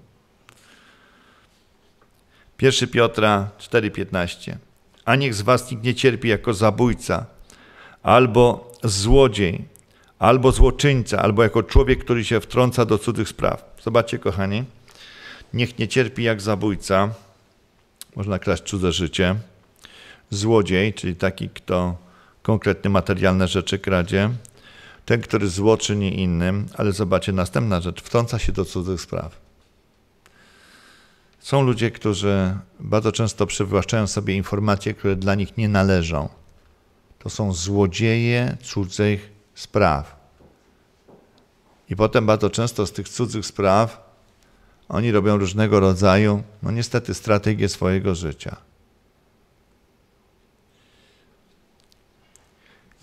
1 Piotra 4,15 A niech z was nikt nie cierpi jako zabójca, albo złodziej, albo złoczyńca, albo jako człowiek, który się wtrąca do cudzych spraw. Zobaczcie, kochani, niech nie cierpi jak zabójca, można kraść cudze życie, złodziej, czyli taki, kto konkretne materialne rzeczy kradzie, ten, który zło czyni innym, ale zobaczcie, następna rzecz, wtrąca się do cudzych spraw. Są ludzie, którzy bardzo często przywłaszczają sobie informacje, które dla nich nie należą. To są złodzieje cudzych spraw. I potem bardzo często z tych cudzych spraw oni robią różnego rodzaju, no niestety, strategię swojego życia.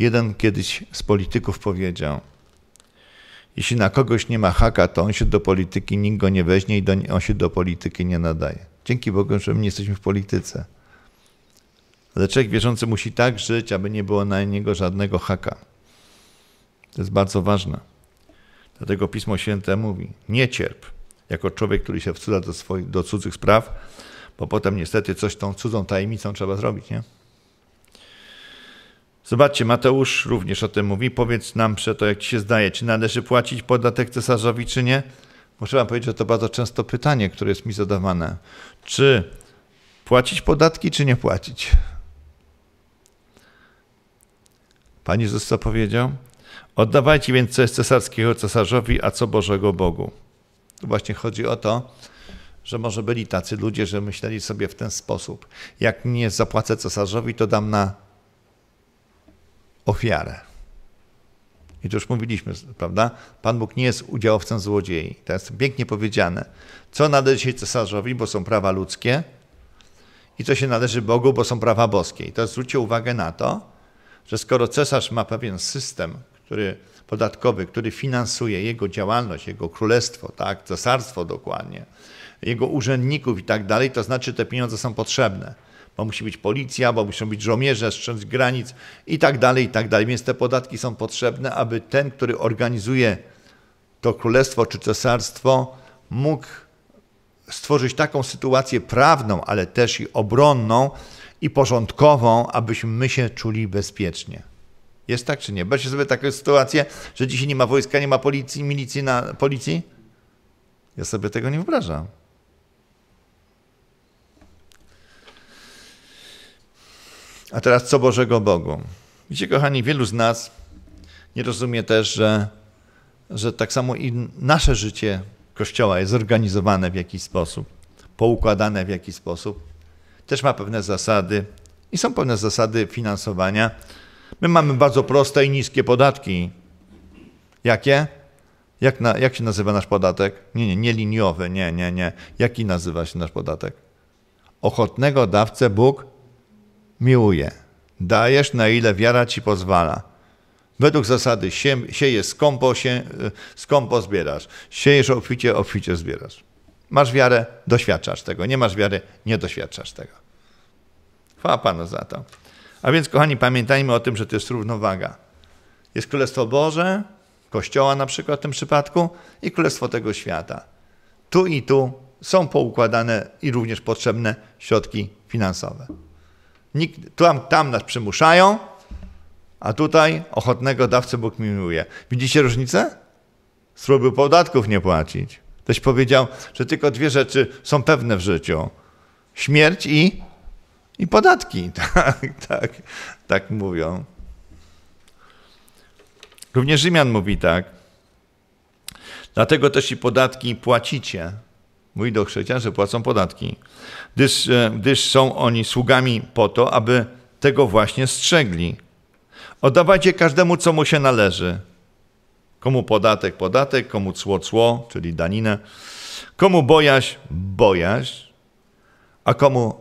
Jeden kiedyś z polityków powiedział: Jeśli na kogoś nie ma haka, to on się do polityki nikt go nie weźmie i do, on się do polityki nie nadaje. Dzięki Bogu, że my nie jesteśmy w polityce. Ale człowiek wierzący musi tak żyć, aby nie było na niego żadnego haka. To jest bardzo ważne. Dlatego Pismo Święte mówi: Nie cierp jako człowiek, który się wcuda do, swoich, do cudzych spraw, bo potem niestety coś tą cudzą tajemnicą trzeba zrobić, nie? Zobaczcie, Mateusz również o tym mówi. Powiedz nam przeto, jak ci się zdaje, czy należy płacić podatek cesarzowi, czy nie? Muszę wam powiedzieć, że to bardzo często pytanie, które jest mi zadawane. Czy płacić podatki, czy nie płacić? Pan Jezus co powiedział? Oddawajcie więc, co jest cesarskiego cesarzowi, a co Bożego Bogu. Tu właśnie chodzi o to, że może byli tacy ludzie, że myśleli sobie w ten sposób. Jak nie zapłacę cesarzowi, to dam na ofiarę. I to już mówiliśmy, prawda? Pan Bóg nie jest udziałowcem złodziei. To jest pięknie powiedziane. Co należy się cesarzowi, bo są prawa ludzkie, i co się należy Bogu, bo są prawa boskie. I to zwróćcie uwagę na to, że skoro cesarz ma pewien system który, podatkowy, który finansuje jego działalność, jego królestwo, tak, cesarstwo dokładnie, jego urzędników i tak dalej, to znaczy te pieniądze są potrzebne bo musi być policja, bo muszą być żołnierze, strzec granic i tak dalej, i tak dalej. Więc te podatki są potrzebne, aby ten, który organizuje to królestwo czy cesarstwo, mógł stworzyć taką sytuację prawną, ale też i obronną i porządkową, abyśmy my się czuli bezpiecznie. Jest tak czy nie? Weźcie sobie taką sytuację, że dzisiaj nie ma wojska, nie ma policji, milicji na policji? Ja sobie tego nie wyobrażam. A teraz co Bożego Bogu? Widzicie, kochani, wielu z nas nie rozumie też, że, że tak samo i nasze życie Kościoła jest zorganizowane w jakiś sposób, poukładane w jakiś sposób. Też ma pewne zasady i są pewne zasady finansowania. My mamy bardzo proste i niskie podatki. Jakie? Jak, na, jak się nazywa nasz podatek? Nie, nie, nie liniowy, nie, nie, nie. Jaki nazywa się nasz podatek? Ochotnego dawcę Bóg miłuje. Dajesz, na ile wiara ci pozwala. Według zasady sie, siejesz skąpo, sie, skąpo zbierasz. Siejesz obficie, obficie zbierasz. Masz wiarę, doświadczasz tego. Nie masz wiary, nie doświadczasz tego. Chwała Panu za to. A więc, kochani, pamiętajmy o tym, że to jest równowaga. Jest Królestwo Boże, Kościoła na przykład w tym przypadku i Królestwo tego świata. Tu i tu są poukładane i również potrzebne środki finansowe. Nikt, tam, tam nas przymuszają, a tutaj ochotnego dawcę Bóg miłuje. Widzicie różnicę? Spróbuj podatków nie płacić. Ktoś powiedział, że tylko dwie rzeczy są pewne w życiu. Śmierć i, i podatki. Tak, tak, tak mówią. Również Rzymian mówi tak. Dlatego też i podatki płacicie, Mówi do chrześcijan, że płacą podatki, gdyż, e, gdyż są oni sługami po to, aby tego właśnie strzegli. Oddawajcie każdemu, co mu się należy. Komu podatek, podatek, komu cło, cło, czyli daninę, komu bojaś, bojaś, a komu,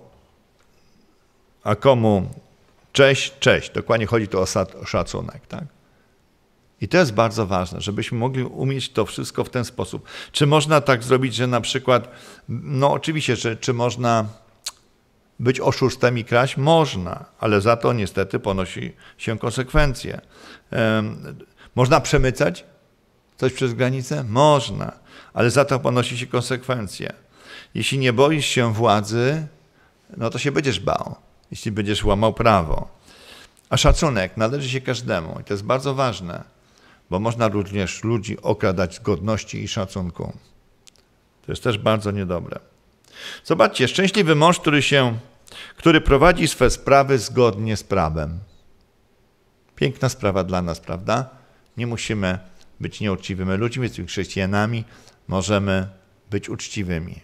a komu cześć, cześć. Dokładnie chodzi tu o szacunek, tak? I to jest bardzo ważne, żebyśmy mogli umieć to wszystko w ten sposób. Czy można tak zrobić, że na przykład, no oczywiście, czy, czy można być oszustem i kraść? Można, ale za to niestety ponosi się konsekwencje. można przemycać coś przez granicę? Można, ale za to ponosi się konsekwencje. Jeśli nie boisz się władzy, no to się będziesz bał, jeśli będziesz łamał prawo. A szacunek należy się każdemu i to jest bardzo ważne bo można również ludzi okradać z godności i szacunku. To jest też bardzo niedobre. Zobaczcie, szczęśliwy mąż, który się, który prowadzi swe sprawy zgodnie z prawem. Piękna sprawa dla nas, prawda? Nie musimy być nieuczciwymi ludźmi, jesteśmy chrześcijanami, możemy być uczciwymi.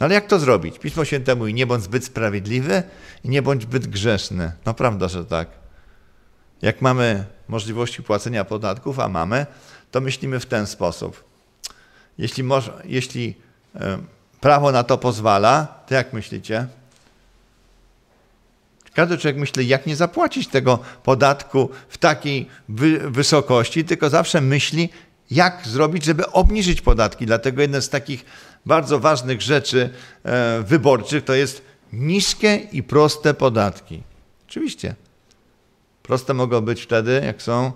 No ale jak to zrobić? Pismo Święte mówi, nie bądź zbyt sprawiedliwy i nie bądź zbyt grzeszny. No prawda, że tak. Jak mamy możliwości płacenia podatków, a mamy, to myślimy w ten sposób. Jeśli, jeśli e, prawo na to pozwala, to jak myślicie? Każdy człowiek myśli, jak nie zapłacić tego podatku w takiej wy wysokości, tylko zawsze myśli, jak zrobić, żeby obniżyć podatki. Dlatego jedna z takich bardzo ważnych rzeczy e, wyborczych to jest niskie i proste podatki. Oczywiście. Proste mogą być wtedy, jak są,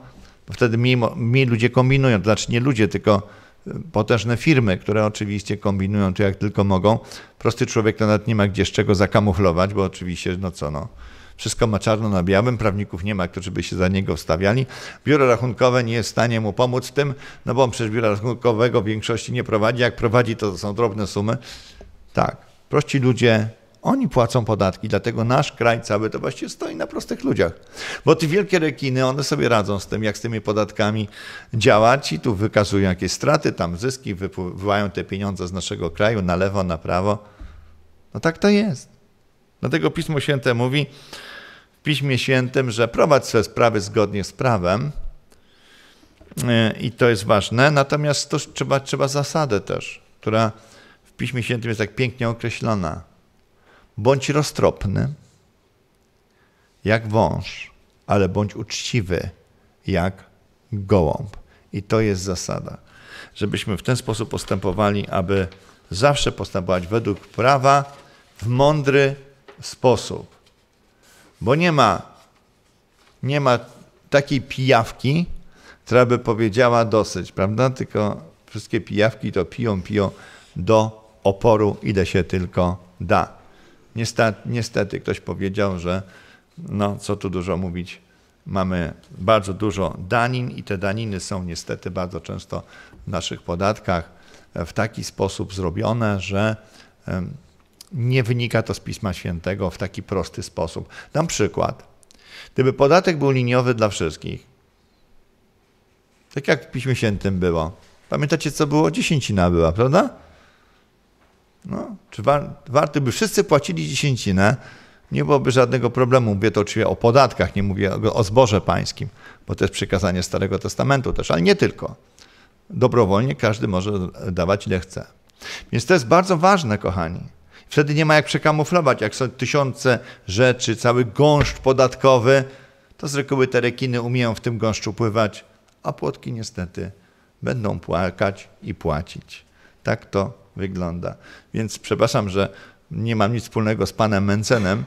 bo wtedy mniej, ludzie kombinują, to znaczy nie ludzie, tylko e, potężne firmy, które oczywiście kombinują to jak tylko mogą. Prosty człowiek to nawet nie ma gdzie z czego zakamuflować, bo oczywiście, no co no, wszystko ma czarno na białym, prawników nie ma, którzy by się za niego wstawiali. Biuro rachunkowe nie jest w stanie mu pomóc w tym, no bo on przecież biura rachunkowego w większości nie prowadzi. Jak prowadzi, to są drobne sumy. Tak, prości ludzie oni płacą podatki, dlatego nasz kraj cały to właściwie stoi na prostych ludziach. Bo te wielkie rekiny, one sobie radzą z tym, jak z tymi podatkami działać i tu wykazują jakieś straty, tam zyski, wypływają te pieniądze z naszego kraju na lewo, na prawo. No tak to jest. Dlatego Pismo Święte mówi w Piśmie Świętym, że prowadź swoje sprawy zgodnie z prawem e, i to jest ważne, natomiast to trzeba, trzeba zasadę też, która w Piśmie Świętym jest tak pięknie określona Bądź roztropny, jak wąż, ale bądź uczciwy, jak gołąb. I to jest zasada, żebyśmy w ten sposób postępowali, aby zawsze postępować według prawa w mądry sposób. Bo nie ma, nie ma takiej pijawki, która by powiedziała dosyć, prawda? Tylko wszystkie pijawki to piją, piją do oporu, ile się tylko da. Niestety, niestety ktoś powiedział, że no co tu dużo mówić, mamy bardzo dużo danin i te daniny są niestety bardzo często w naszych podatkach e, w taki sposób zrobione, że nie wynika to z Pisma Świętego w taki prosty sposób. Na przykład. Gdyby podatek był liniowy dla wszystkich, tak jak w Piśmie Świętym było. Pamiętacie, co było? Dziesięcina była, prawda? No, czy warto by wszyscy płacili dziesięcinę, nie byłoby żadnego problemu. Mówię to oczywiście o podatkach, nie mówię o zboże pańskim, bo to jest przykazanie Starego Testamentu też, ale nie tylko. Dobrowolnie każdy może dawać ile chce. Więc to jest bardzo ważne, kochani. Wtedy nie ma jak przekamuflować, jak są tysiące rzeczy, cały gąszcz podatkowy, to z reguły te rekiny umieją w tym gąszczu pływać, a płotki niestety będą płakać i płacić. Tak to wygląda. Więc przepraszam, że nie mam nic wspólnego z panem Mencenem,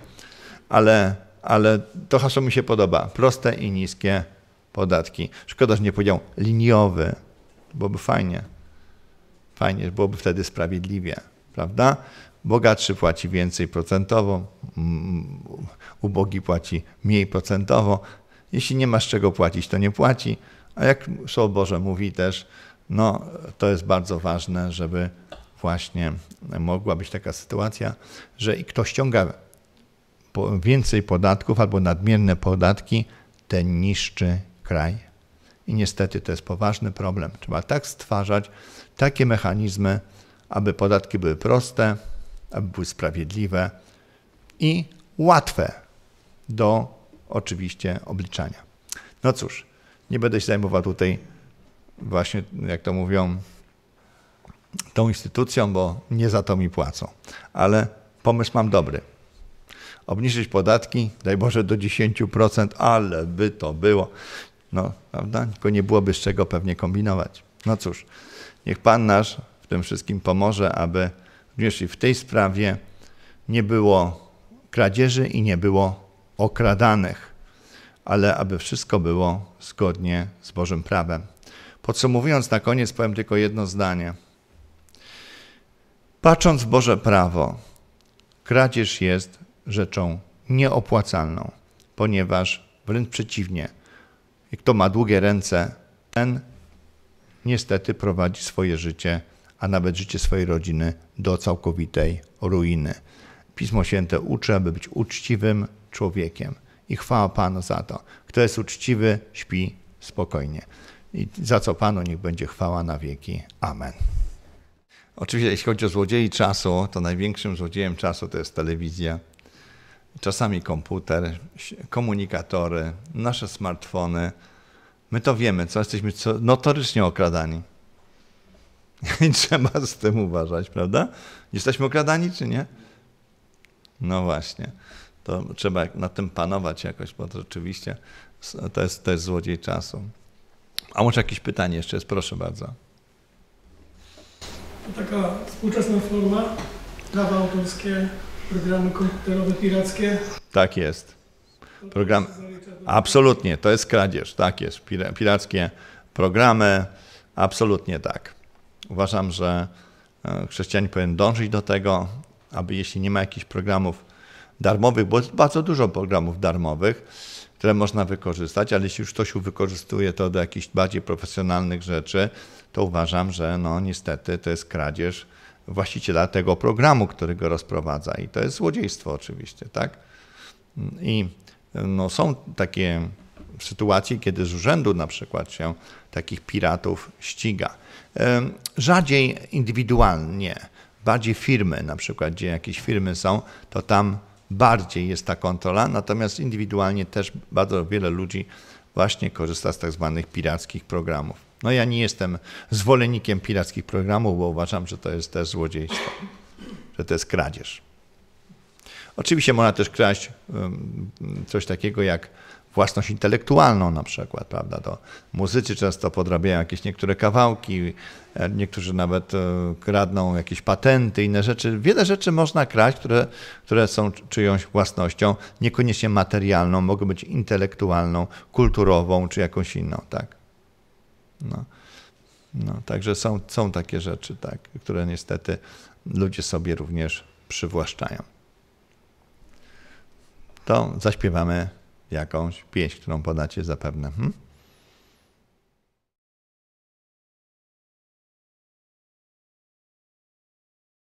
ale, ale to hasło mi się podoba. Proste i niskie podatki. Szkoda, że nie powiedział liniowy. Byłoby fajnie. Fajnie, byłoby wtedy sprawiedliwie, prawda? Bogatszy płaci więcej procentowo, mm, ubogi płaci mniej procentowo. Jeśli nie masz czego płacić, to nie płaci. A jak Słowo Boże mówi też, no to jest bardzo ważne, żeby właśnie mogła być taka sytuacja, że i kto ściąga więcej podatków albo nadmierne podatki, ten niszczy kraj. I niestety to jest poważny problem. Trzeba tak stwarzać takie mechanizmy, aby podatki były proste, aby były sprawiedliwe i łatwe do oczywiście obliczania. No cóż, nie będę się zajmował tutaj właśnie, jak to mówią, tą instytucją, bo nie za to mi płacą. Ale pomysł mam dobry. Obniżyć podatki, daj Boże, do 10%, ale by to było. No, prawda? Tylko nie byłoby z czego pewnie kombinować. No cóż, niech Pan nasz w tym wszystkim pomoże, aby również i w tej sprawie nie było kradzieży i nie było okradanych, ale aby wszystko było zgodnie z Bożym prawem. Podsumowując na koniec, powiem tylko jedno zdanie. Patrząc w Boże prawo, kradzież jest rzeczą nieopłacalną, ponieważ wręcz przeciwnie, kto ma długie ręce, ten niestety prowadzi swoje życie, a nawet życie swojej rodziny do całkowitej ruiny. Pismo Święte uczy, aby być uczciwym człowiekiem. I chwała Panu za to. Kto jest uczciwy, śpi spokojnie. I za co Panu niech będzie chwała na wieki. Amen. Oczywiście, jeśli chodzi o złodziei czasu, to największym złodziejem czasu to jest telewizja, czasami komputer, komunikatory, nasze smartfony. My to wiemy, co jesteśmy notorycznie okradani. I trzeba z tym uważać, prawda? Jesteśmy okradani, czy nie? No właśnie. To trzeba nad tym panować jakoś, bo to rzeczywiście to jest, to jest złodziej czasu. A może jakieś pytanie jeszcze jest? Proszę bardzo. To taka współczesna forma, prawa autorskie, programy komputerowe pirackie. Tak jest. Program... Absolutnie, to jest kradzież, tak jest. Pirackie programy, absolutnie tak. Uważam, że e, chrześcijanin powinien dążyć do tego, aby jeśli nie ma jakichś programów darmowych, bo jest bardzo dużo programów darmowych, które można wykorzystać, ale jeśli już ktoś wykorzystuje to do jakichś bardziej profesjonalnych rzeczy, to uważam, że no niestety to jest kradzież właściciela tego programu, który go rozprowadza i to jest złodziejstwo oczywiście, tak? I no, są takie sytuacje, kiedy z urzędu na przykład się takich piratów ściga. Rzadziej indywidualnie, bardziej firmy, na przykład gdzie jakieś firmy są, to tam bardziej jest ta kontrola, natomiast indywidualnie też bardzo wiele ludzi właśnie korzysta z tak zwanych pirackich programów. No ja nie jestem zwolennikiem pirackich programów, bo uważam, że to jest też złodziejstwo, że to jest kradzież. Oczywiście można też kraść coś takiego jak własność intelektualną na przykład, prawda? To muzycy często podrabiają jakieś niektóre kawałki, e, niektórzy nawet e, kradną jakieś patenty, inne rzeczy. Wiele rzeczy można kraść, które, które są czyjąś własnością, niekoniecznie materialną, mogą być intelektualną, kulturową czy jakąś inną, tak? No. No, także są, są takie rzeczy, tak, które niestety ludzie sobie również przywłaszczają. To zaśpiewamy jakąś pieśń, którą podacie zapewne. Hmm?